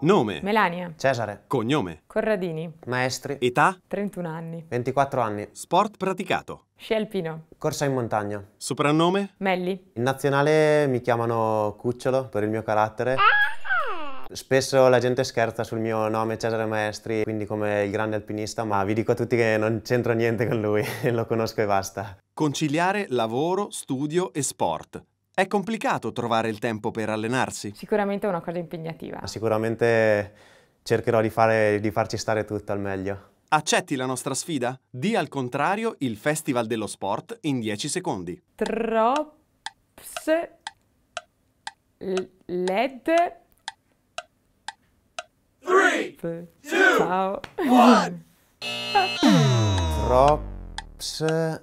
Nome. Melania. Cesare. Cognome. Corradini. Maestri. Età. 31 anni. 24 anni. Sport praticato. Sci alpino. Corsa in montagna. Soprannome? Melli. In nazionale mi chiamano Cucciolo per il mio carattere. Spesso la gente scherza sul mio nome Cesare Maestri, quindi come il grande alpinista, ma vi dico a tutti che non c'entro niente con lui, lo conosco e basta. Conciliare lavoro, studio e sport è complicato trovare il tempo per allenarsi? Sicuramente è una cosa impegnativa. Sicuramente cercherò di, fare, di farci stare tutto al meglio. Accetti la nostra sfida? Di al contrario il Festival dello Sport in 10 secondi. Trops LED 3 2 1 Trops eh,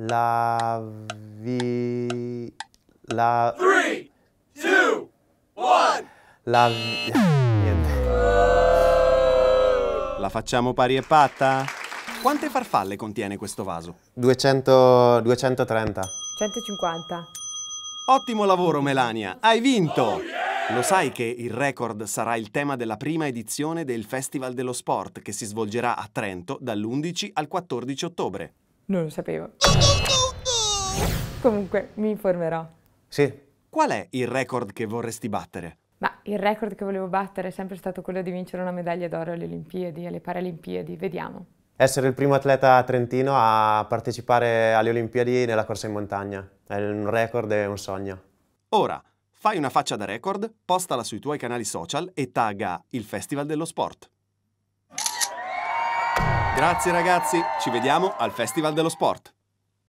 la vi la... 2, 1 la... La facciamo pari e patta? Quante farfalle contiene questo vaso? 200... 230. 150. Ottimo lavoro Melania, hai vinto! Oh, yeah! Lo sai che il record sarà il tema della prima edizione del Festival dello Sport che si svolgerà a Trento dall'11 al 14 ottobre. Non lo sapevo. Comunque, mi informerò. Sì. Qual è il record che vorresti battere? Ma il record che volevo battere è sempre stato quello di vincere una medaglia d'oro alle Olimpiadi, alle Paralimpiadi, vediamo. Essere il primo atleta trentino a partecipare alle Olimpiadi nella corsa in montagna. È un record e un sogno. Ora, fai una faccia da record, postala sui tuoi canali social e tagga il Festival dello Sport. Grazie ragazzi, ci vediamo al Festival dello Sport.